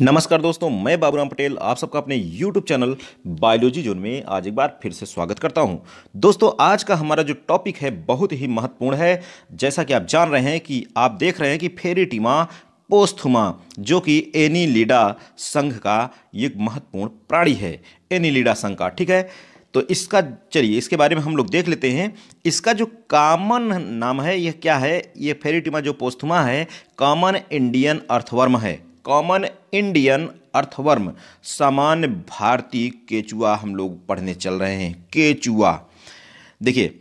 नमस्कार दोस्तों मैं बाबूराम पटेल आप सबका अपने YouTube चैनल बायोलॉजी जोन में आज एक बार फिर से स्वागत करता हूं दोस्तों आज का हमारा जो टॉपिक है बहुत ही महत्वपूर्ण है जैसा कि आप जान रहे हैं कि आप देख रहे हैं कि फेरिटिमा पोस्थुमा जो कि एनीलिडा संघ का एक महत्वपूर्ण प्राणी है एनीलिडा संघ का ठीक है तो इसका चलिए इसके बारे में हम लोग देख लेते हैं इसका जो कॉमन नाम है यह क्या है ये फेरिटिमा जो पोस्थुमा है कॉमन इंडियन अर्थवर्म है कॉमन इंडियन अर्थवर्म सामान्य भारतीय केचुआ हम लोग पढ़ने चल रहे हैं केचुआ देखिए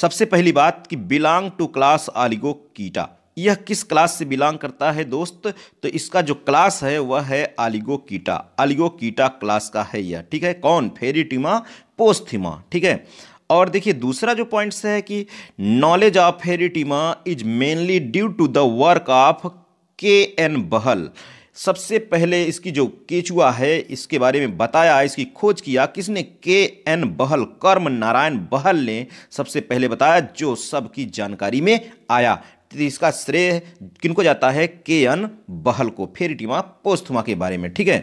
सबसे पहली बात कि belong to class Oligochaeta यह किस क्लास से बिलोंग करता है दोस्त तो इसका जो क्लास है वह है आलिगो कीटा आलिगो कीटा क्लास का है यह ठीक है कौन फेरिटिमा पोस्थिमा ठीक है और देखिए दूसरा जो पॉइंट्स है कि knowledge of Pheretima is mainly due to the work of K N Bahl सबसे पहले इसकी जो केचुआ है इसके बारे में बताया इसकी खोज किया किसने के एन बहल कर्म नारायण बहल ने सबसे पहले बताया जो सबकी जानकारी में आया तो इसका श्रेय किनको जाता है के एन बहल को फेरिटिमा पोस्थुमा के बारे में ठीक है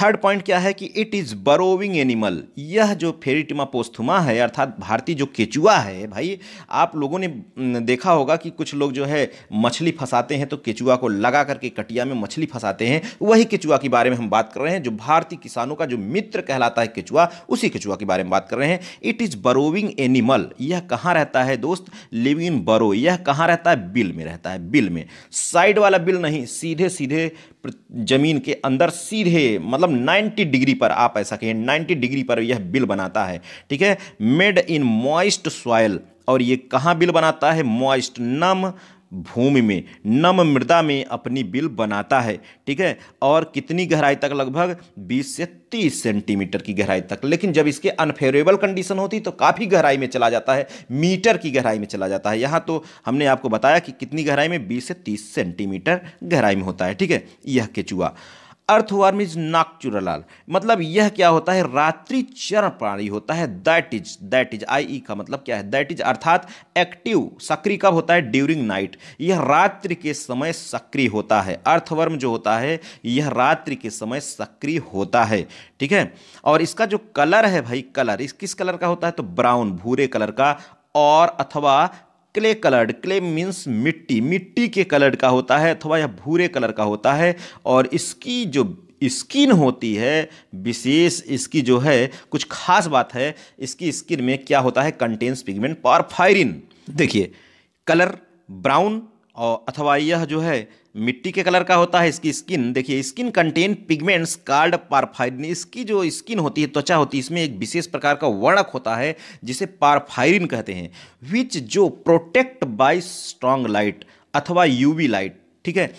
थर्ड पॉइंट क्या है कि इट इज़ बरोविंग एनिमल यह जो फेरिटिमा पोस्थुमा है अर्थात भारतीय जो केचुआ है भाई आप लोगों ने देखा होगा कि कुछ लोग जो है मछली फंसाते हैं तो केचुआ को लगा करके कटिया में मछली फंसाते हैं वही केचुआ के बारे में हम बात कर रहे हैं जो भारतीय किसानों का जो मित्र कहलाता है केचुआ उसी केचुआ के बारे में बात कर रहे हैं इट इज़ बरोविंग एनिमल यह कहाँ रहता है दोस्त लिविंग इन बरो यह कहाँ रहता है बिल में रहता है बिल में साइड वाला बिल नहीं सीधे सीधे ज़मीन के अंदर सीधे मतलब 90 डिग्री पर आप ऐसा कहें 90 डिग्री पर यह बिल बनाता है ठीक है मेड इन मॉइस्ट सॉयल और ये कहाँ बिल बनाता है मॉइस्ट नम भूमि में नम मृदा में अपनी बिल बनाता है ठीक है और कितनी गहराई तक लगभग 20 से 30 सेंटीमीटर की गहराई तक लेकिन जब इसके अनफेवरेबल कंडीशन होती तो काफ़ी गहराई में चला जाता है मीटर की गहराई में चला जाता है यहाँ तो हमने आपको बताया कि कितनी गहराई में बीस से तीस सेंटीमीटर गहराई में होता है ठीक है यह केचुआ अर्थवर्म इज नाक्चुरलाल मतलब यह क्या होता है रात्रि चरण प्राणी होता है that is that is I E का मतलब क्या है दैट इज अर्थात एक्टिव सक्रिय कब होता है ड्यूरिंग नाइट यह रात्रि के समय सक्रिय होता है अर्थवर्म जो होता है यह रात्रि के समय सक्रिय होता है ठीक है और इसका जो कलर है भाई कलर इस किस कलर का होता है तो ब्राउन भूरे कलर का और अथवा क्ले कलर्ड क्ले मीन्स मिट्टी मिट्टी के कलर का होता है अथवा यह भूरे कलर का होता है और इसकी जो स्किन होती है विशेष इसकी जो है कुछ खास बात है इसकी स्किन में क्या होता है कंटेंस पिगमेंट पारफायरिन देखिए कलर ब्राउन और अथवा यह जो है मिट्टी के कलर का होता है इसकी स्किन देखिए skin contain pigments called porphyrin इसकी जो स्किन होती है त्वचा होती है इसमें एक विशेष प्रकार का वर्णक होता है जिसे पारफाइरिन कहते हैं विच जो प्रोटेक्ट बाय स्ट्रांग लाइट अथवा यूवी लाइट ठीक है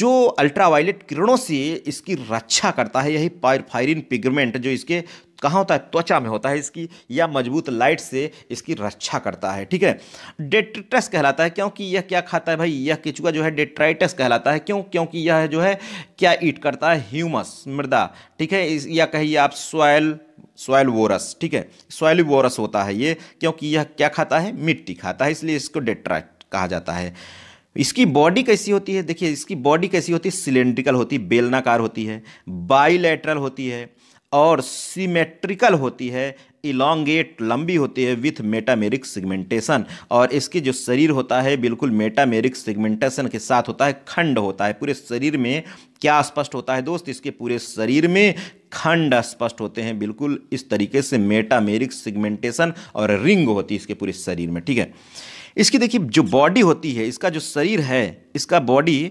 जो अल्ट्रावायलेट किरणों से इसकी रक्षा करता है यही पारफाइरिन पिगमेंट जो इसके कहाँ होता है त्वचा में होता है इसकी या मजबूत लाइट से इसकी रक्षा करता है ठीक है डेट्रिटस कहलाता है क्योंकि यह क्या खाता है भाई यह केचुआ जो है डेट्राइटस कहलाता है क्यों क्योंकि यह जो है क्या ईट करता है ह्यूमस मृदा ठीक है या कहिए आप सॉयल सॉयल वोरस ठीक है सॉयल वोरस होता है ये क्योंकि यह क्या खाता है मिट्टी खाता है इसलिए इसको डेट्राइट कहा जाता है इसकी बॉडी कैसी होती है देखिए इसकी बॉडी कैसी होती है सिलेंड्रिकल होती है बेलनाकार होती है बाईलेटरल होती है और सिमेट्रिकल होती है इलांगेट लंबी होती है विथ मेटामेरिक सिगमेंटेशन और इसकी जो शरीर होता है बिल्कुल मेटामेरिक सिगमेंटेशन के साथ होता है खंड होता है पूरे शरीर में क्या स्पष्ट होता है दोस्त इसके पूरे शरीर में खंड स्पष्ट होते हैं बिल्कुल इस तरीके से मेटामेरिक सिगमेंटेशन और रिंग होती है इसके पूरे शरीर में ठीक है इसकी देखिए जो बॉडी होती है इसका जो शरीर है इसका बॉडी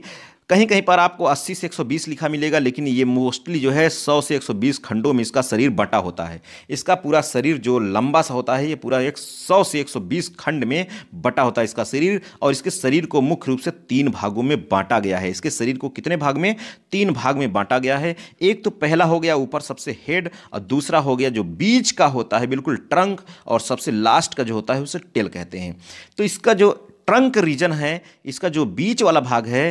कहीं कहीं पर आपको 80 से 120 लिखा मिलेगा लेकिन ये मोस्टली जो है 100 से 120 खंडों में इसका शरीर बटा होता है इसका पूरा शरीर जो लंबा सा होता है ये पूरा एक 100 से 120 खंड में बटा होता है इसका शरीर और इसके शरीर को मुख्य रूप से तीन भागों में बांटा गया है इसके शरीर को कितने भाग में तीन भाग में बांटा गया है एक तो पहला हो गया ऊपर सबसे हेड और दूसरा हो गया जो बीच का होता है बिल्कुल ट्रंक और सबसे लास्ट का जो होता है उसे टेल कहते हैं तो इसका जो ट्रंक रीजन है इसका जो बीच वाला भाग है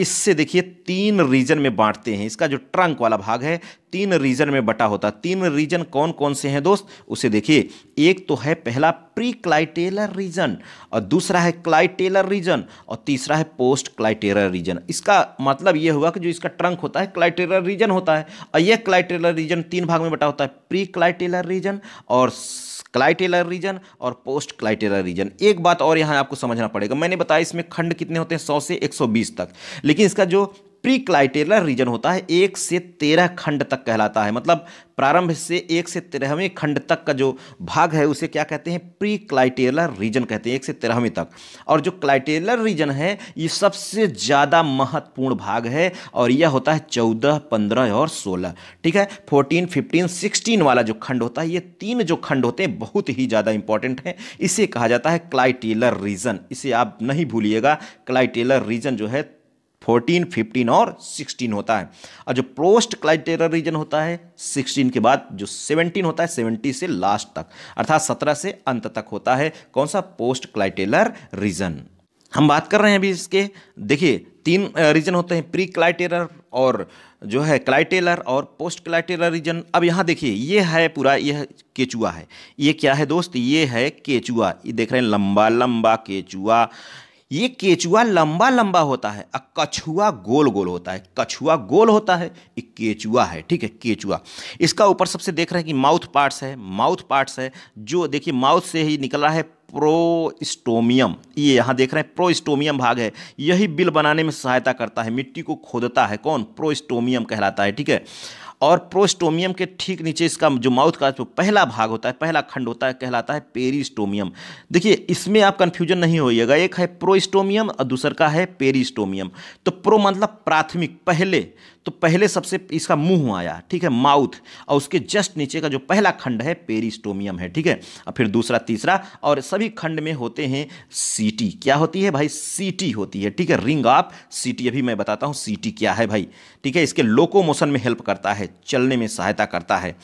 इससे देखिए तीन रीजन में बांटते हैं इसका जो ट्रंक वाला भाग है तीन रीजन में बटा होता तीन रीजन कौन कौन से हैं दोस्त उसे देखिए एक तो है पहला प्री क्लाइटेलर रीजन और दूसरा है क्लाइटेलर रीजन और तीसरा है पोस्ट क्लाइटेलर रीजन इसका मतलब यह हुआ कि जो इसका ट्रंक होता है क्लाइटेलर रीजन होता है और यह क्लाइटेलर रीजन तीन भाग में बटा होता है प्री क्लाइटेलर रीजन और क्लाइटेलर रीजन और पोस्ट क्लाइटेलर रीजन एक बात और यहाँ आपको समझना पड़ेगा मैंने बताया इसमें खंड कितने होते हैं सौ से एक सौ बीस तक लेकिन इसका जो प्री क्लाइटेरियल रीजन होता है एक से तेरह खंड तक कहलाता है मतलब प्रारंभ से एक से तेरहवें खंड तक का जो भाग है उसे क्या कहते हैं प्री क्लाइटेरियल रीजन कहते हैं एक से तेरहवें तक और जो क्लाइटेरियल रीजन है ये सबसे ज़्यादा महत्वपूर्ण भाग है और यह होता है चौदह पंद्रह और सोलह ठीक है फोर्टीन फिफ्टीन सिक्सटीन वाला जो खंड होता है ये तीन जो खंड होते हैं बहुत ही ज़्यादा इंपॉर्टेंट हैं इसे कहा जाता है क्लाइटेलर रीजन इसे आप नहीं भूलिएगा क्लाइटेलर रीजन जो है फोर्टीन फिफ्टीन और सिक्सटीन होता है और जो पोस्ट क्लाइटेरा रीजन होता है सिक्सटीन के बाद जो सेवनटीन होता है सेवेंटी से लास्ट तक अर्थात सत्रह से अंत तक होता है कौन सा पोस्ट क्लाइटेलर रीजन हम बात कर रहे हैं अभी इसके देखिए तीन रीजन होते हैं प्री क्लाइटेलर और जो है क्लाइटेलर और पोस्ट क्लाइटेलर रीजन अब यहाँ देखिए ये है पूरा यह केचुआ है ये क्या है दोस्त ये है केचुआ ये देख रहे हैं लंबा लंबा केचुआ ये केचुआ लंबा लंबा होता है और कछुआ गोल गोल होता है कछुआ गोल होता है ये केचुआ है ठीक है केचुआ इसका ऊपर सबसे देख रहे हैं कि माउथ पार्ट्स है माउथ पार्ट्स है जो देखिए माउथ से ही निकल रहा है प्रोस्टोमियम ये यहाँ देख रहे हैं प्रोस्टोमियम भाग है यही बिल बनाने में सहायता करता है मिट्टी को खोदता है कौन प्रोस्टोमियम कहलाता है ठीक है और प्रोस्टोमियम के ठीक नीचे इसका जो माउथ का जो पहला भाग होता है पहला खंड होता है कहलाता है पेरिस्टोमियम देखिए इसमें आप कन्फ्यूजन नहीं होइएगा एक है प्रोस्टोमियम और दूसर का है पेरिस्टोमियम तो प्रो मतलब प्राथमिक पहले तो पहले सबसे इसका मुंह आया ठीक है माउथ और उसके जस्ट नीचे का जो पहला खंड है पेरिस्टोमियम है ठीक है और फिर दूसरा तीसरा और सभी खंड में होते हैं सीटी क्या होती है भाई सीटी होती है ठीक है रिंग ऑफ सीटी अभी मैं बताता हूँ सीटी क्या है भाई ठीक है इसके लोकोमोशन में हेल्प करता है चलने में सहायता करता है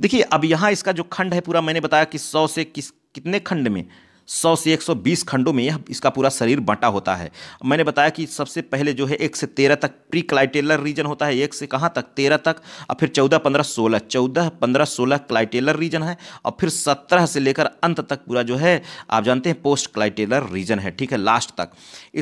देखिए अब यहाँ इसका जो खंड है पूरा मैंने बताया कि सौ से किस कितने खंड में 100 से 120 खंडों में यह इसका पूरा शरीर बंटा होता है मैंने बताया कि सबसे पहले जो है एक से तेरह तक प्री क्लाइटेलर रीजन होता है एक से कहाँ तक तेरह तक और फिर चौदह पंद्रह सोलह चौदह पंद्रह सोलह क्लाइटेलर रीजन है और फिर सत्रह से लेकर अंत तक पूरा जो है आप जानते हैं पोस्ट क्लाइटेलर रीजन है ठीक है लास्ट तक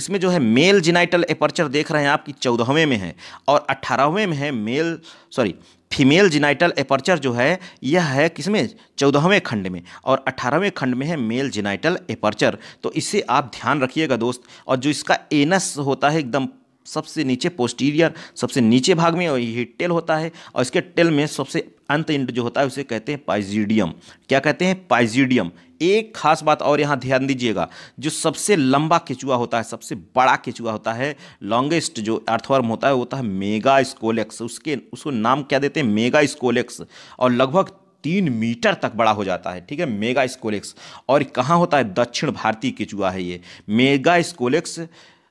इसमें जो है मेल जिनाइटल एपर्चर देख रहे हैं आपकी चौदहवें में है और अट्ठारहवें में है male sorry female genital aperture जो है यह है किसमें चौदहवें खंड में और अठारहवें खंड में है मेल जिनाइटल एपर्चर तो इससे आप ध्यान रखिएगा दोस्त और जो इसका एनस होता है एकदम सबसे नीचे पोस्टीरियर सबसे नीचे भाग में और ये टेल होता है और इसके टेल में सबसे अंत इंड जो होता है उसे कहते हैं पाइजीडियम क्या कहते हैं पाइजीडियम एक खास बात और यहाँ ध्यान दीजिएगा जो सबसे लंबा केचुआ होता है सबसे बड़ा केचुआ होता है लॉन्गेस्ट जो अर्थवर्म होता है वो होता है मेगा स्कोलेक्स उसके उसको नाम क्या देते हैं मेगा स्कोलेक्स और लगभग तीन मीटर तक बड़ा हो जाता है ठीक है मेगा स्कोलेक्स और कहाँ होता है दक्षिण भारतीय केचुआ है ये मेगा स्कोलेक्स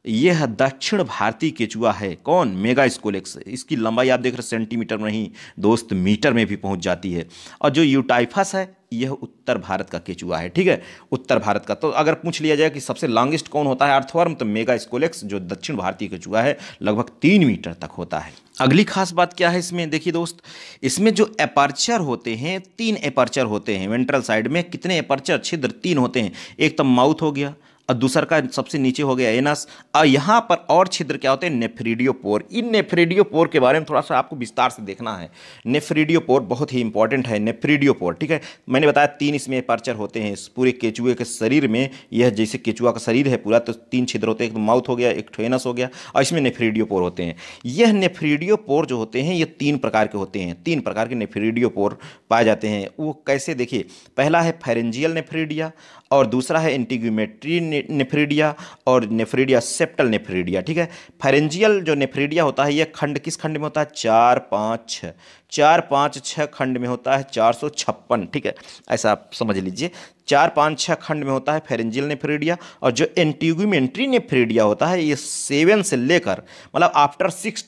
यह दक्षिण भारतीय केचुआ है कौन मेगा स्कोलेक्स इसकी लंबाई आप देख रहे सेंटीमीटर में नहीं दोस्त मीटर में भी पहुंच जाती है और जो यूटाइफस है यह उत्तर भारत का केचुआ है ठीक है उत्तर भारत का तो अगर पूछ लिया जाए कि सबसे लॉन्गेस्ट कौन होता है अर्थवर्म तो मेगा स्कोलेक्स जो दक्षिण भारतीय केचुआ है लगभग तीन मीटर तक होता है अगली खास बात क्या है इसमें देखिए दोस्त इसमें जो एपर्चर होते हैं तीन एपर्चर होते हैं वेंट्रल साइड में कितने एपर्चर छिद्र तीन होते हैं एक तो माउथ हो गया और दूसर का सबसे नीचे हो गया एनस और यहाँ पर और छिद्र क्या होते हैं नेफ्रीडियोपोर इन नेफ्रीडियोपोर के बारे में थोड़ा सा आपको विस्तार से देखना है नेफ्रीडियोपोर बहुत ही इंपॉर्टेंट है नेफ्रीडियोपोर ठीक है मैंने बताया तीन इसमें पर्चर होते हैं इस पूरे केचुए के शरीर में यह जैसे केचुआ का शरीर है पूरा तो तीन छिद्र होते हैं एक माउथ तो हो गया एक ठोनस तो हो गया और इसमें नेफ्रीडियोपोर होते हैं यह नेफ्रीडियोपोर जो होते हैं ये तीन प्रकार के होते हैं तीन प्रकार के नेफ्रीडियोपोर पाए जाते हैं वो कैसे देखिए पहला है फेरेंजियल नेफ्रीडिया और दूसरा है इंटीग्यूमेट्री नेफ्रीडिया और नेफ्रीडिया सेप्टल नेफ्रीडिया ठीक है फेरेंजियल जो नेफ्रीडिया होता है ये खंड किस खंड में होता है चार पाँच छः चार पाँच छः खंड में होता है चार सौ छप्पन ठीक है ऐसा आप समझ लीजिए चार पाँच छः खंड में होता है फेरेंजियल नेफ्रीडिया और जो एंटीग्यूमेंट्री नेफ्रीडिया होता है ये सेवन से लेकर मतलब आफ्टर सिक्स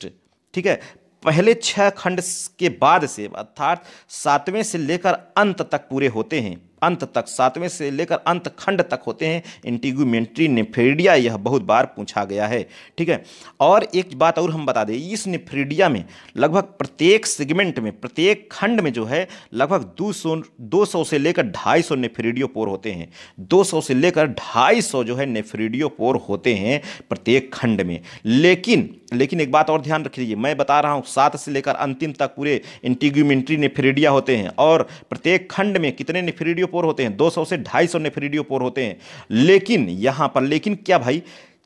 ठीक है पहले छः खंड के बाद से अर्थात सातवें से लेकर अंत तक पूरे होते हैं अंत तक सातवें से लेकर अंत खंड तक होते हैं इंटीगुमेंट्री नेफ्रीडिया यह बहुत बार पूछा गया है ठीक है और एक बात और हम बता दें इस नेफ्रीडिया में लगभग प्रत्येक सेगमेंट में प्रत्येक खंड में जो है लगभग दो सौ दो सौ से लेकर ढाई सौ पोर होते हैं दो सौ से लेकर ढाई सौ जो है पोर होते हैं प्रत्येक खंड में लेकिन लेकिन एक बात और ध्यान रख लीजिए मैं बता रहा हूँ सात से लेकर अंतिम तक पूरे इंटीग्यूमेंट्री नेफ्रीडिया होते हैं और प्रत्येक खंड में कितने नेफ्रीडियोपोर होते हैं 200 से 250 नेफ्रीडियोपोर होते हैं लेकिन यहाँ पर लेकिन क्या भाई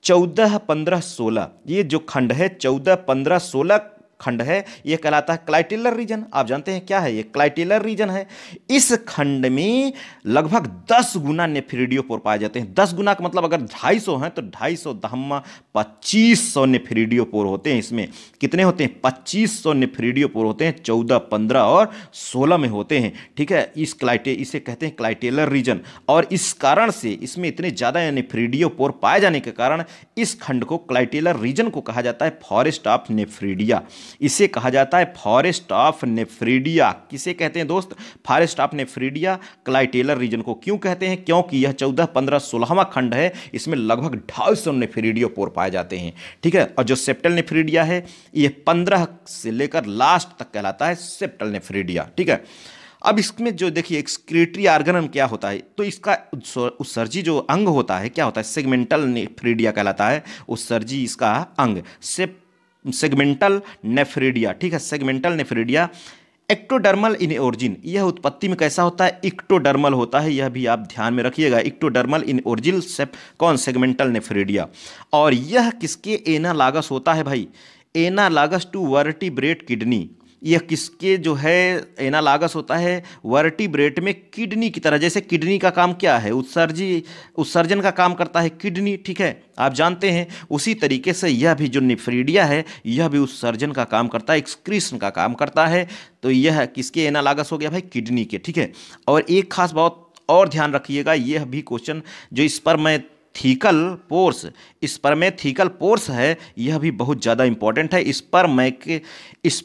चौदह पंद्रह सोलह ये जो खंड है चौदह पंद्रह सोलह खंड है ये कहलाता है क्लाइटिलर रीजन आप जानते हैं क्या है ये क्लाइटिलर रीजन है इस खंड में लगभग दस गुना नेफ्रीडियोपोर पाए जाते हैं दस गुना का मतलब अगर ढाई सौ हैं तो ढाई सौ दहमा पच्चीस सौ नेफ्रीडियोपोर होते हैं इसमें कितने होते हैं पच्चीस सौ नेफ्रीडियोपोर होते हैं चौदह पंद्रह और सोलह में होते हैं ठीक है इस क्लाइटे इसे कहते हैं क्लाइटेलर रीजन और इस कारण से इसमें इतने ज़्यादा नेफ्रीडियोपोर पाए जाने के कारण इस खंड को क्लाइटेलर रीजन को कहा जाता है फॉरेस्ट ऑफ नेफ्रीडिया इसे कहा जाता है फॉरेस्ट ऑफ नेफ्रीडिया किसे कहते हैं दोस्त forest of nephridia clitellar region को क्यों कहते हैं क्योंकि यह चौदह पंद्रह सोलहवा खंड है इसमें लगभग ढाई सौ नेफ्रीडियो पोर पाए जाते हैं ठीक है और जो सेप्टल नेफ्रीडिया है यह पंद्रह से लेकर लास्ट तक कहलाता है सेप्टल नेफ्रीडिया ठीक है अब इसमें जो देखिए एक्सक्रीटरी आर्गनम क्या होता है तो इसका उत्सर्जी जो अंग होता है क्या होता है सेगमेंटल नेफ्रीडिया कहलाता है उत्सर्जी इसका अंग सेप्ट सेगमेंटल नेफ्रीडिया ठीक है segmental nephridia ectodermal in origin यह उत्पत्ति में कैसा होता है इक्टोडर्मल होता है यह भी आप ध्यान में रखिएगा इक्टोडर्मल इन ओरिजिन से कौन सेगमेंटल नेफ्रीडिया और यह किसके एना लागस होता है भाई एना लागस टू वर्टिब्रेट किडनी यह किसके जो है एनालागस होता है वर्टिब्रेट में किडनी की तरह जैसे किडनी का काम क्या है उत्सर्जी उत्सर्जन का काम करता है किडनी ठीक है आप जानते हैं उसी तरीके से यह भी जो निफ्रीडिया है यह भी उत्सर्जन का काम करता है एक्सक्रीशन का काम करता है तो यह किसके एनालागस हो गया भाई किडनी के ठीक है और एक खास बहुत और ध्यान रखिएगा यह भी क्वेश्चन जो इस पर मैं थीकल पोर्स पर में थीकल पोर्स है यह भी बहुत ज़्यादा इंपॉर्टेंट है इस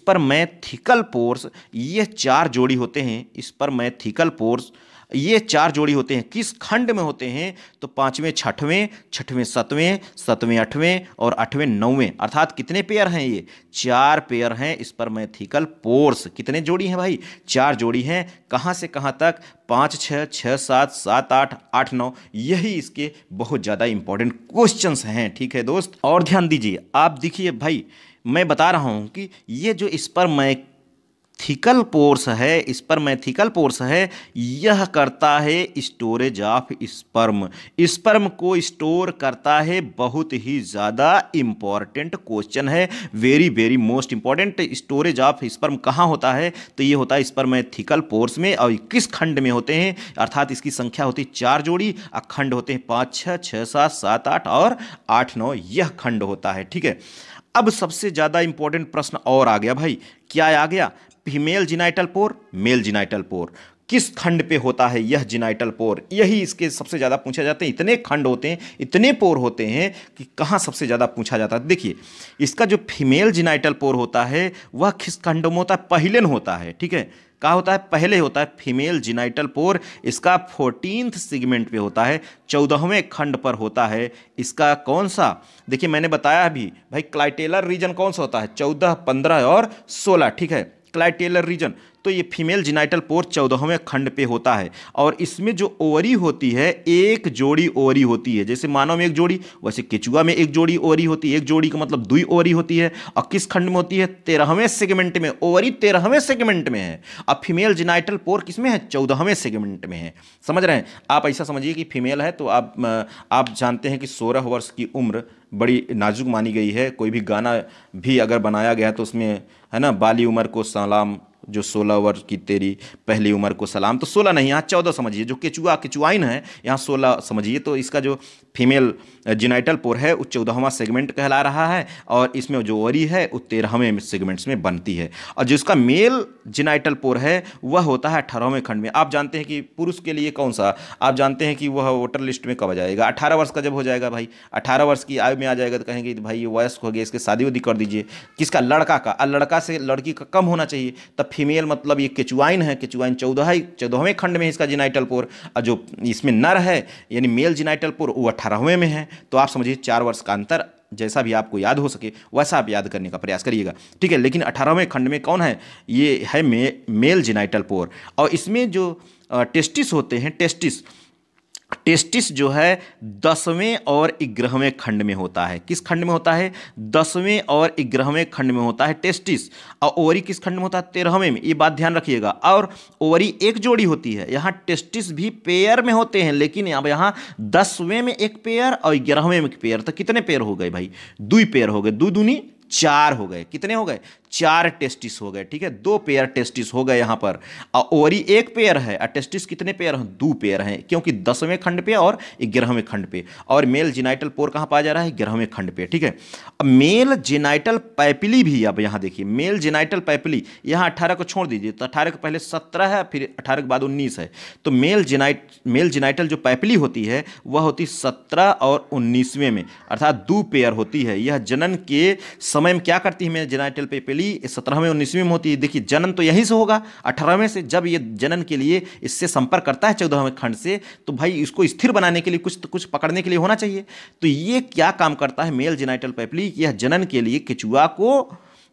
पर मै थीकल पोर्स ये चार जोड़ी होते हैं मै थीकल पोर्स ये चार जोड़ी होते हैं किस खंड में होते हैं तो पाँचवें छठवें छठवें सतवें सतवें आठवें और आठवें नौवें अर्थात कितने पेयर हैं ये चार पेयर हैं इस पर मैथिकल पोर्स कितने जोड़ी हैं भाई चार जोड़ी हैं कहाँ से कहाँ तक पाँच छः छः सात सात आठ आठ नौ यही इसके बहुत ज़्यादा इंपॉर्टेंट क्वेश्चन हैं ठीक है दोस्त और ध्यान दीजिए आप देखिए भाई मैं बता रहा हूँ कि ये जो इस पर मैं थिकल पोर्स है इस पर मैथिकल पोर्स है यह करता है स्टोरेज ऑफ स्पर्म स्पर्म को स्टोर करता है बहुत ही ज़्यादा इम्पॉर्टेंट क्वेश्चन है very very most important storage of sperm कहाँ होता है तो ये होता है थिकल पोर्स में और किस खंड में होते हैं अर्थात इसकी संख्या होती है चार जोड़ी और खंड होते हैं पाँच छः छः सात सात आठ और आठ नौ यह खंड होता है ठीक है अब सबसे ज़्यादा इंपॉर्टेंट प्रश्न और आ गया भाई क्या आ गया female genital pore male genital pore किस खंड पे होता है यह जिनाइटल पोर यही इसके सबसे ज़्यादा पूछा जाते हैं इतने खंड होते हैं इतने पोर होते हैं कि कहाँ सबसे ज़्यादा पूछा जाता है देखिए इसका जो फीमेल जिनाइटल पोर होता है वह किस खंड में होता है पहलन होता है ठीक है कहा होता है पहले होता है फीमेल जिनाइटल पोर इसका फोर्टीनथ सिगमेंट पे होता है चौदहवें खंड पर होता है इसका कौन सा देखिए मैंने बताया अभी भाई क्लाइटेलर रीजन कौन सा होता है चौदह पंद्रह और सोलह ठीक है क्लाइटेलर रीजन तो ये फीमेल जिनाइटल पोर चौदहवें खंड पे होता है और इसमें जो ओवरी होती है एक जोड़ी ओवरी होती है जैसे मानव में एक जोड़ी वैसे केचुआ में एक जोड़ी ओवरी होती है एक जोड़ी का मतलब दुई ओवरी होती है और किस खंड में होती है तेरहवें सेगमेंट में ओवरी तेरहवें सेगमेंट में है अब फीमेल जिनाइटल पोर किस में है चौदहवें सेगमेंट में है समझ रहे हैं आप ऐसा समझिए कि फीमेल है तो आप आप जानते हैं कि सोलह वर्ष की उम्र बड़ी नाजुक मानी गई है कोई भी गाना भी अगर बनाया गया तो उसमें है ना बाली उम्र को सलाम जो सोलह वर्ष की तेरी पहली उम्र को सलाम तो सोलह नहीं यहाँ चौदह समझिए जो केचुआ केचुआइन है यहाँ सोलह समझिए तो इसका जो फीमेल जिनाइटल पोर है वो चौदहवा सेगमेंट कहला रहा है और इसमें जो वरी है वो तेरहवें सेगमेंट्स में बनती है और जिसका मेल जिनाइटल पोर है वह होता है अठारहवें खंड में आप जानते हैं कि पुरुष के लिए कौन सा आप जानते हैं कि वह वोटर लिस्ट में कब आ जाएगा अठारह वर्ष का जब हो जाएगा भाई अठारह वर्ष की आयु में आ जाएगा तो कहेंगे भाई ये वयस्क हो गया इसके शादी उदी कर दीजिए किसका लड़का का लड़का से लड़की का कम होना चाहिए तब फीमेल मतलब ये केचुआइन है केचुआइन चौदह चौदहवें खंड में इसका जिनाइटल पोर और जो इसमें नर है यानी मेल जिनाइटल पोर वो अठारहवें में है तो आप समझिए चार वर्ष का अंतर जैसा भी आपको याद हो सके वैसा आप याद करने का प्रयास करिएगा ठीक है लेकिन अठारहवें खंड में कौन है ये है मे मेल जिनाइटल पोर और इसमें जो टेस्टिस होते हैं टेस्टिस टेस्टिस जो है दसवें और ग्रहवें खंड में होता है किस खंड में होता है दसवें और ग्रहवें खंड में होता है टेस्टिस और ओवरी किस खंड में होता है तेरहवें में ये बात ध्यान रखिएगा और ओवरी एक जोड़ी होती है यहाँ टेस्टिस भी पेयर में होते हैं लेकिन अब यहाँ दसवें में एक पेयर और ग्यारहवें में एक पेयर तो कितने पेयर हो गए भाई दुई पेयर हो गए दो दूनी चार हो गए कितने हो गए चार टेस्टिस हो गए ठीक है दो पेयर टेस्टिस हो गए यहाँ पर और ओवरी एक पेयर है और टेस्टिस कितने पेयर हैं दो पेयर हैं क्योंकि दसवें खंड पे और ग्यारहवें खंड पे और मेल जिनाइटल पोर कहाँ पाया जा रहा है ग्यारहवें खंड पे ठीक है अब मेल जिनाइटल पैपली भी अब यहाँ देखिए मेल जिनाइटल पैपली यहाँ अट्ठारह को छोड़ दीजिए तो अठारह के पहले सत्रह है फिर अठारह के बाद उन्नीस है तो मेल जिनाइट मेल जिनाइटल जो पैपली होती है वह होती सत्रह और उन्नीसवें में अर्थात दो पेयर होती है यह जनन के समय में क्या करती है मेल जिनाइटल पैपली पीढ़ी सत्रहवें उन्नीसवीं में होती है देखिए जनन तो यहीं से होगा अठारहवें से जब ये जनन के लिए इससे संपर्क करता है चौदहवें खंड से तो भाई इसको स्थिर बनाने के लिए कुछ तो कुछ पकड़ने के लिए होना चाहिए तो ये क्या काम करता है मेल जेनाइटल पैपली यह जनन के लिए केचुआ को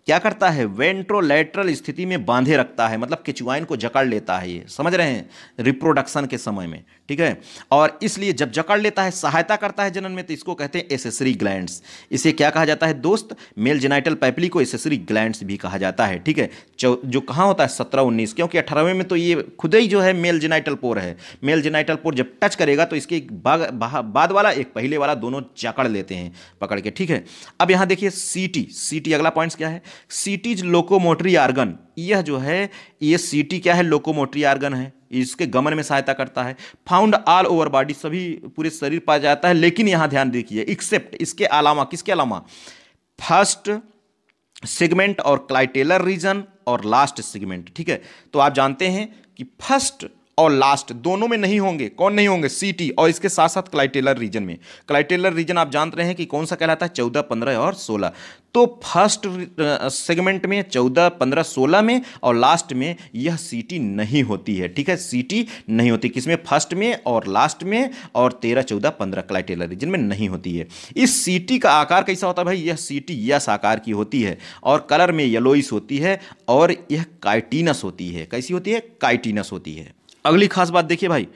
क्या करता है वेंट्रोलेटरल स्थिति में बांधे रखता है मतलब केचुआइन को जकड़ लेता है ये समझ रहे हैं रिप्रोडक्शन के समय में ठीक है और इसलिए जब जकड़ लेता है सहायता करता है जनन में तो इसको कहते हैं एसेसरी ग्लैंड्स इसे क्या कहा जाता है दोस्त मेल जेनाइटल पैपली को एसेसरी ग्लैंड्स भी कहा जाता है ठीक है जो कहाँ होता है सत्रह उन्नीस क्योंकि अठारहवें में तो ये खुद ही जो है मेल जेनाइटल पोर है मेल जेनाइटल पोर जब टच करेगा तो इसके बाद वाला एक पहले वाला दोनों जकड़ लेते हैं पकड़ के ठीक है अब यहाँ देखिए सीटी सीटी अगला पॉइंट्स क्या है सीटीज लोकोमोटरी आर्गन यह जो है ये सीटी क्या है लोकोमोटरी आर्गन है इसके गमन में सहायता करता है फाउंड ऑल ओवर बॉडी सभी पूरे शरीर पाया जाता है लेकिन यहाँ ध्यान देखिए एक्सेप्ट इसके अलावा किसके अलावा फर्स्ट सेगमेंट और क्लाइटेलर रीजन और लास्ट सेगमेंट ठीक है तो आप जानते हैं कि फर्स्ट और लास्ट दोनों में नहीं होंगे कौन नहीं होंगे सीटी और इसके साथ साथ क्लाइटेलर रीजन में क्लाइटेलर रीजन आप जानते रहे हैं कि कौन सा कहलाता है चौदह पंद्रह और सोलह तो फर्स्ट सेगमेंट uh, में चौदह पंद्रह सोलह में और लास्ट में यह सीटी नहीं होती है ठीक है सीटी नहीं होती किसमें फर्स्ट में और लास्ट में और तेरह चौदह पंद्रह क्लाइटेलर रीजन में नहीं होती है इस सीटी का आकार कैसा होता है भाई यह सीटी यस आकार की होती है और कलर में येलोइस होती है और यह काइटिनस होती है कैसी होती है काइटिनस होती है अगली खास बात देखिए भाई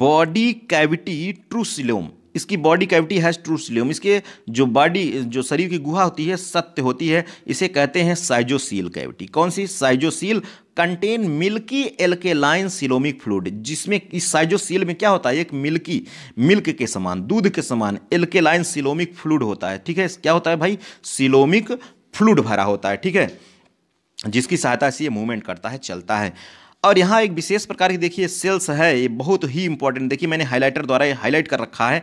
बॉडी कैविटी ट्रूसिलोम इसकी बॉडी कैविटी हैज़ सिलोम इसके जो बॉडी जो शरीर की गुहा होती है सत्य होती है इसे कहते हैं साइजोसील कैविटी कौन सी साइजोसील contain milky alkaline coelomic fluid जिसमें इस साइजोसील में क्या होता है एक मिल्की मिल्क के समान दूध के समान एल्केलाइन सिलोमिक फ्लूड होता है ठीक है क्या होता है भाई सिलोमिक फ्लूड भरा होता है ठीक है जिसकी सहायता से ये मूवमेंट करता है चलता है और यहाँ एक विशेष प्रकार की देखिए सेल्स है ये बहुत ही इंपॉर्टेंट देखिए मैंने हाईलाइटर द्वारा ये हाईलाइट कर रखा है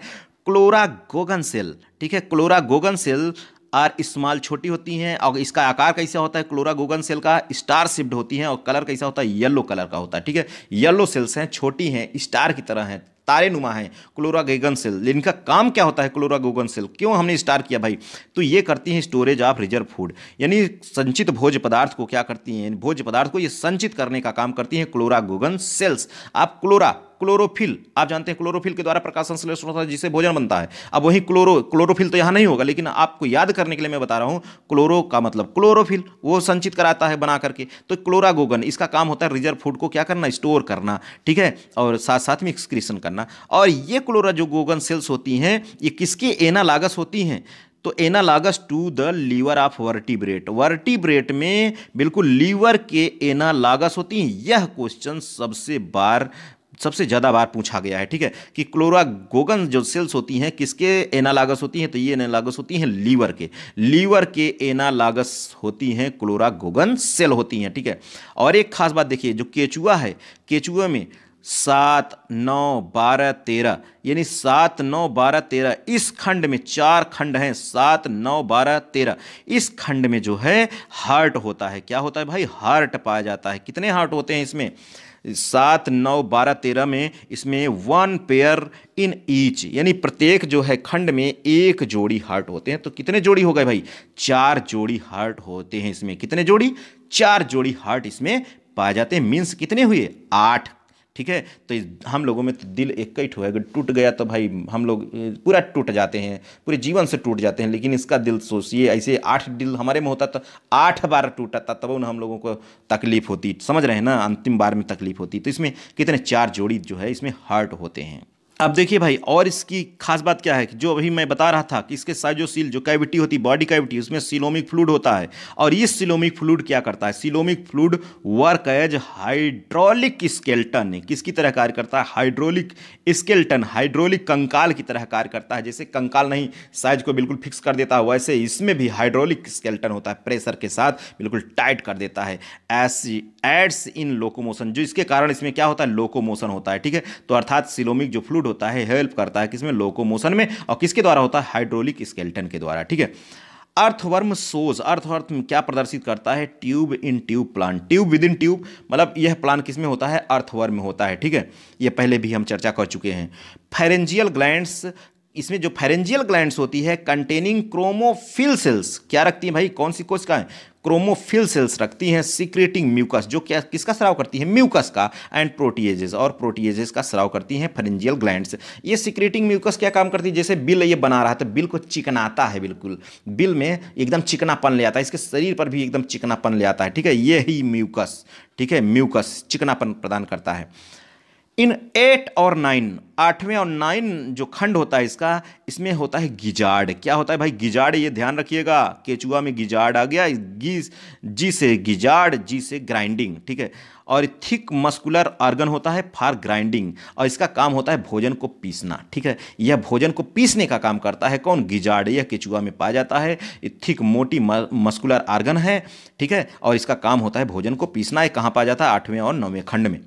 क्लोरा गोगन सेल ठीक है chloragogen cell are small छोटी होती हैं और इसका आकार कैसा होता है क्लोरा गोगन सेल का स्टार शिफ्ट होती हैं और कलर कैसा होता है येलो कलर का होता है ठीक है येलो सेल्स हैं छोटी हैं स्टार की तरह हैं तारे नुमा क्लोरा क्लोरागेगन सेल इनका काम क्या होता है क्लोरागोगन सेल क्यों हमने स्टार किया भाई तो ये करती हैं स्टोरेज ऑफ रिजर्व फूड यानी संचित भोज पदार्थ को क्या करती हैं भोज पदार्थ को ये संचित करने का काम करती हैं क्लोरागोगन सेल्स आप क्लोरा क्लोरोफिल आप जानते हैं क्लोरोफिल के द्वारा प्रकाश संश्लेषण होता है जिससे भोजन बनता है अब वही क्लोरो क्लोरोफिल तो यहाँ नहीं होगा लेकिन आपको याद करने के लिए मैं बता रहा हूँ क्लोरो का मतलब क्लोरोफिल वो संचित कराता है बना करके तो क्लोरागोगन इसका काम होता है रिजर्व फूड को क्या करना स्टोर करना ठीक है और साथ साथ में एक्सक्रीशन करना और ये क्लोराजोगोगन सेल्स होती हैं ये किसकी एनालागस होती हैं तो analogous to the liver of vertebrate vertebrate में बिल्कुल लीवर के एनालागस होती हैं यह क्वेश्चन सबसे बार सबसे ज़्यादा बार पूछा गया है ठीक है कि क्लोरागोगन जो सेल्स होती हैं किसके एनालागस होती हैं तो ये एनालागस होती हैं लीवर के लीवर के एनालागस होती हैं क्लोरागोगन सेल होती हैं ठीक है और एक खास बात देखिए जो केचुआ है केचुआ में सात नौ बारह तेरह यानी सात नौ बारह तेरह इस खंड में चार खंड हैं सात नौ बारह तेरह इस खंड में जो है हार्ट होता है क्या होता है भाई हार्ट पाया जाता है कितने हार्ट होते हैं इसमें सात नौ बारह तेरह में इसमें वन पेयर इन ईच यानी प्रत्येक जो है खंड में एक जोड़ी हार्ट होते हैं तो कितने जोड़ी हो गए भाई चार जोड़ी हार्ट होते हैं इसमें कितने जोड़ी चार जोड़ी हार्ट इसमें पाए जाते हैं मीन्स कितने हुए आठ ठीक है तो हम लोगों में तो दिल एक ही हुआ अगर टूट गया तो भाई हम लोग पूरा टूट जाते हैं पूरे जीवन से टूट जाते हैं लेकिन इसका दिल सोचिए ऐसे आठ दिल हमारे में होता तो आठ बार टूटा था तब उन हम लोगों को तकलीफ होती समझ रहे हैं ना अंतिम बार में तकलीफ होती तो इसमें कितने चार जोड़ी जो है इसमें हर्ट होते हैं अब देखिए भाई और इसकी खास बात क्या है कि जो अभी मैं बता रहा था कि इसके साथ जो सील जो कैविटी होती है बॉडी कैविटी उसमें सिलोमिक फ्लूड होता है और ये सिलोमिक फ्लूड क्या करता है coelomic fluid work as hydraulic skeleton किसकी तरह कार्य करता है हाइड्रोलिक स्केल्टन हाइड्रोलिक कंकाल की तरह कार्य करता है जैसे कंकाल नहीं साइज को बिल्कुल फिक्स कर देता है वैसे इसमें भी हाइड्रोलिक स्केल्टन होता है प्रेशर के साथ बिल्कुल टाइट कर देता है ऐसी एड्स इन लोकोमोशन जो इसके कारण इसमें क्या होता है लोकोमोशन होता है ठीक है तो अर्थात सिलोमिक जो फ्लूड सपोर्ट होता है हेल्प करता है किसमें लोकोमोशन में और किसके द्वारा होता है हाइड्रोलिक स्केल्टन के द्वारा ठीक है अर्थवर्म सोज अर्थवर्म क्या प्रदर्शित करता है tube in tube plan tube within tube मतलब यह प्लान किस में होता है अर्थवर्म में होता है ठीक है यह पहले भी हम चर्चा कर चुके हैं फेरेंजियल ग्लैंड्स इसमें जो फेरेंजियल ग्लैंड होती है कंटेनिंग क्रोमोफिल सेल्स क्या रखती है भाई कौन सी कोशिका है क्रोमोफिल सेल्स रखती हैं सीक्रेटिंग म्यूकस जो क्या किसका स्राव करती है म्यूकस का एंड प्रोटीएजेस और प्रोटीएजेस का स्राव करती हैं फेरेंजियल ग्लैंड ये सीक्रेटिंग म्यूकस क्या काम करती है जैसे बिल ये बना रहा था बिल को चिकनाता है बिल्कुल बिल में एकदम चिकनापन ले आता है इसके शरीर पर भी एकदम चिकनापन ले आता है ठीक है ये ही म्यूकस ठीक है म्यूकस चिकनापन प्रदान करता है इन एट और नाइन आठवें और नाइन जो खंड होता है इसका इसमें होता है गिजाड़ क्या होता है भाई गिजाड़ ये ध्यान रखिएगा केचुआ में गिजाड़ आ गया गी जी से गिजाड़ जी से ग्राइंडिंग ठीक है और थिक मस्कुलर ऑर्गन होता है फार ग्राइंडिंग और इसका काम होता है भोजन को पीसना ठीक है यह भोजन को पीसने का काम करता है कौन गिजाड़ यह केचुआ में पाया जाता है थिक मोटी मस्कुलर आर्गन है ठीक है और इसका काम होता है भोजन को पीसना है कहाँ पाया जाता है आठवें और नौवें खंड में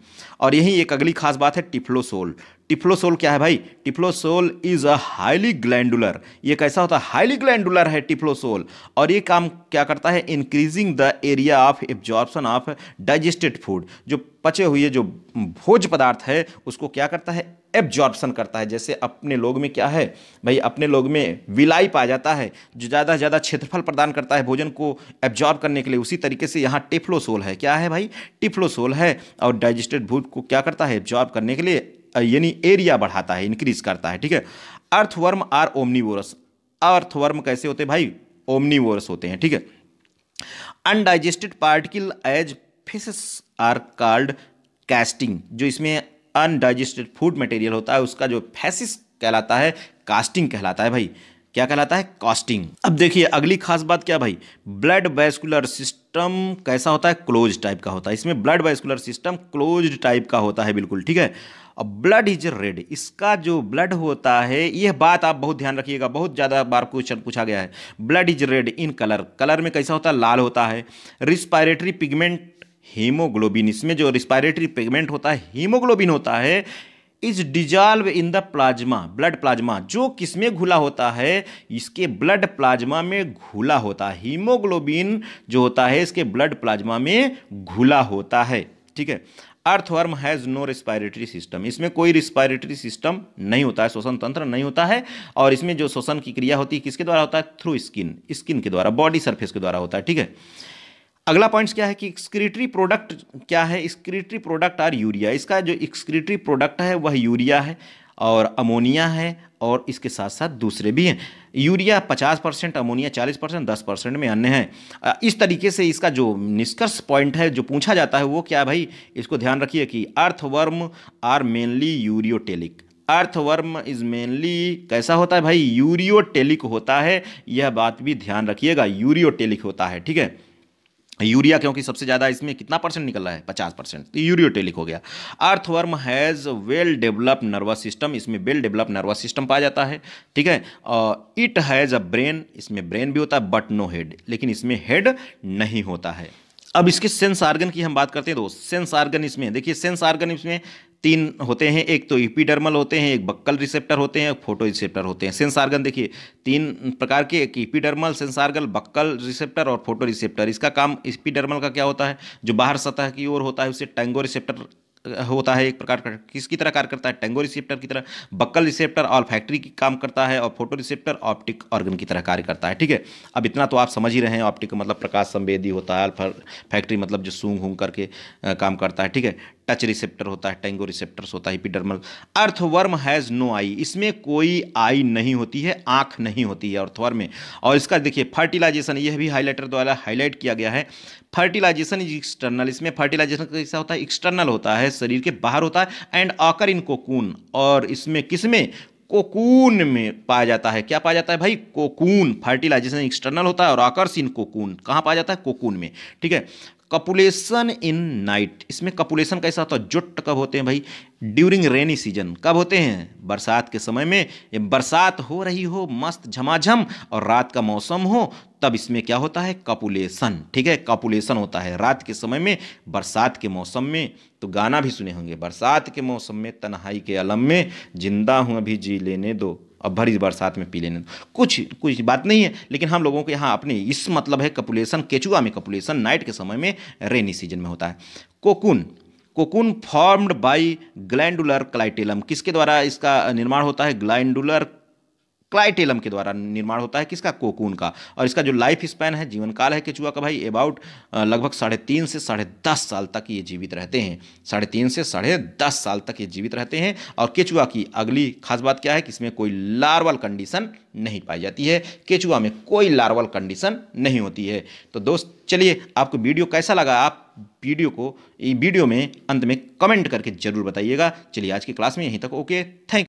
और यही एक अगली खास बात है टिफ्लोसोल टिफ्लोसोल क्या है भाई typhlosole is a highly glandular ये कैसा होता है हाईली ग्लैंडुलर है टिफ्लोसोल और ये काम क्या करता है increasing the area of absorption of digested food जो पचे हुए जो भोज पदार्थ है उसको क्या करता है एब्जॉर्प्शन करता है जैसे अपने लोग में क्या है भाई अपने लोग में विलाई पाया जाता है जो ज़्यादा से ज़्यादा क्षेत्रफल प्रदान करता है भोजन को एब्जॉर्ब करने के लिए उसी तरीके से यहाँ टिफ्लोसोल है क्या है भाई टिफ्लोसोल है और डाइजेस्टेड फूड को क्या करता है एब्जॉर्ब करने के लिए यानी एरिया बढ़ाता है इंक्रीज करता है ठीक है अर्थवर्म आर ओमनीवोरस अर्थवर्म कैसे होते हैं भाई ओमनीवोरस होते हैं ठीक है undigested particle as faeces are called casting जो इसमें अनडाइजेस्टेड फूड मटेरियल होता है उसका जो फैसिस कहलाता है कास्टिंग कहलाता है भाई क्या कहलाता है कास्टिंग अब देखिए अगली खास बात क्या भाई ब्लड वैस्कुलर सिस्टम सिस्टम कैसा होता है क्लोज टाइप का होता है इसमें blood vascular system close type का होता है बिल्कुल ठीक है अब ब्लड इज रेड इसका जो ब्लड होता है यह बात आप बहुत ध्यान रखिएगा बहुत ज़्यादा बार क्वेश्चन पूछा गया है blood is red in colour colour में कैसा होता है लाल होता है रिस्पायरेटरी पिगमेंट हीमोग्लोबिन इसमें जो रिस्पायरेटरी पिगमेंट होता है हीमोग्लोबिन होता है is dissolve in the plasma blood plasma जो किसमें घुला होता है इसके ब्लड प्लाज्मा में घुला होता है हीमोग्लोबिन जो होता है इसके ब्लड प्लाज्मा में घुला होता है ठीक है earthworm has no respiratory system इसमें कोई रिस्पायरेटरी सिस्टम नहीं होता है श्वसन तंत्र नहीं होता है और इसमें जो श्वसन की क्रिया होती है किसके द्वारा होता है थ्रू स्किन स्किन के द्वारा बॉडी सर्फेस के द्वारा होता है ठीक है अगला पॉइंट्स क्या है कि एक्सक्रीटरी प्रोडक्ट क्या है एक्सक्रीटरी प्रोडक्ट आर यूरिया इसका जो एक्सक्रीटरी प्रोडक्ट है वह यूरिया है और अमोनिया है और इसके साथ साथ दूसरे भी हैं यूरिया 50 परसेंट अमोनिया 40 परसेंट दस परसेंट में अन्य हैं इस तरीके से इसका जो निष्कर्ष पॉइंट है जो पूछा जाता है वो क्या भाई इसको ध्यान रखिए कि earthworm are mainly ureotelic earthworm is mainly कैसा होता है भाई यूरियोटेलिक होता है यह बात भी ध्यान रखिएगा यूरियोटेलिक होता है ठीक है यूरिया क्योंकि सबसे ज़्यादा इसमें कितना परसेंट निकल रहा है पचास परसेंट तो यूरियोटेलिक हो गया earthworm has well developed nervous system इसमें वेल डेवलप्ड नर्वस सिस्टम पाया जाता है ठीक है इट हैज़ अ ब्रेन इसमें ब्रेन भी होता है बट नो हेड लेकिन इसमें हेड नहीं होता है अब इसके सेंस आर्गन की हम बात करते हैं दोस्त सेंस आर्गन इसमें देखिए सेंस आर्गन इसमें तीन होते हैं एक तो इपीडर्मल होते हैं एक बक्कल रिसेप्टर होते हैं एक फोटो रिसेप्टर होते हैं सेंसारगन देखिए तीन प्रकार के एक इपीडर्मल सेंस बक्कल रिसेप्टर और फोटो रिसेप्टर इसका काम इपीडर्मल का क्या होता है जो बाहर सतह की ओर होता है उसे टैंगो रिसेप्टर होता है एक प्रकार का किसकी तरह कार्य करता है टेंगो रिसेप्टर की तरह बक्कल रिसेप्टर और फैक्ट्री की काम करता है और फोटो रिसेप्टर ऑप्टिक ऑर्गन की तरह कार्य करता है ठीक है अब इतना तो आप समझ ही रहे हैं ऑप्टिक मतलब प्रकाश संवेदी होता है फैक्ट्री मतलब जो सूंघ हूँ करके काम करता है ठीक है टच रिसेप्टर होता है टेंगो रिसेप्टर्स होता है epidermal earthworm has no eye इसमें कोई आई नहीं होती है आँख नहीं होती है अर्थवर्म में और इसका देखिए फर्टिलाइजेशन यह भी हाईलाइटर द्वारा हाईलाइट किया गया है फर्टिलाइजेशन इज एक्सटर्नल इसमें फर्टिलाइजेशन कैसा होता है एक्सटर्नल होता है शरीर के बाहर होता है एंड आकर इन कोकून और इसमें किसमें कोकून में पाया जाता है क्या पाया जाता है भाई कोकून फर्टिलाइजेशन एक्सटर्नल होता है और इन कोकून कहाँ पाया जाता है कोकून में ठीक है कपुलेशन इन नाइट इसमें कपुलेशन कैसा होता है जुट कब होते हैं भाई ड्यूरिंग रेनी सीजन कब होते हैं बरसात के समय में ये बरसात हो रही हो मस्त झमाझम और रात का मौसम हो तब इसमें क्या होता है कपुलेशन ठीक है कपुलेशन होता है रात के समय में बरसात के मौसम में तो गाना भी सुने होंगे बरसात के मौसम में तनहाई के अलम में जिंदा हूँ अभी जी लेने दो और भरी बरसात में पी लेने कुछ कुछ बात नहीं है लेकिन हम लोगों के यहाँ अपने इस मतलब है कपुलेशन केचुआ में कपुलेशन नाइट के समय में रेनी सीजन में होता है cocoon cocoon formed by glandular clitellum किसके द्वारा इसका निर्माण होता है ग्लैंडुलर क्लाइटेलम के द्वारा निर्माण होता है किसका कोकून का और इसका जो लाइफ स्पैन है जीवन काल है केचुआ का भाई अबाउट लगभग साढ़े तीन से साढ़े दस साल तक ये जीवित रहते हैं साढ़े तीन से साढ़े दस साल तक ये जीवित रहते हैं और केचुआ की अगली खास बात क्या है कि इसमें कोई लार्वल कंडीशन नहीं पाई जाती है केचुआ में कोई लार्वल कंडीशन नहीं होती है तो दोस्त चलिए आपको वीडियो कैसा लगा आप वीडियो को वीडियो में अंत में कमेंट करके जरूर बताइएगा चलिए आज की क्लास में यहीं तक ओके थैंक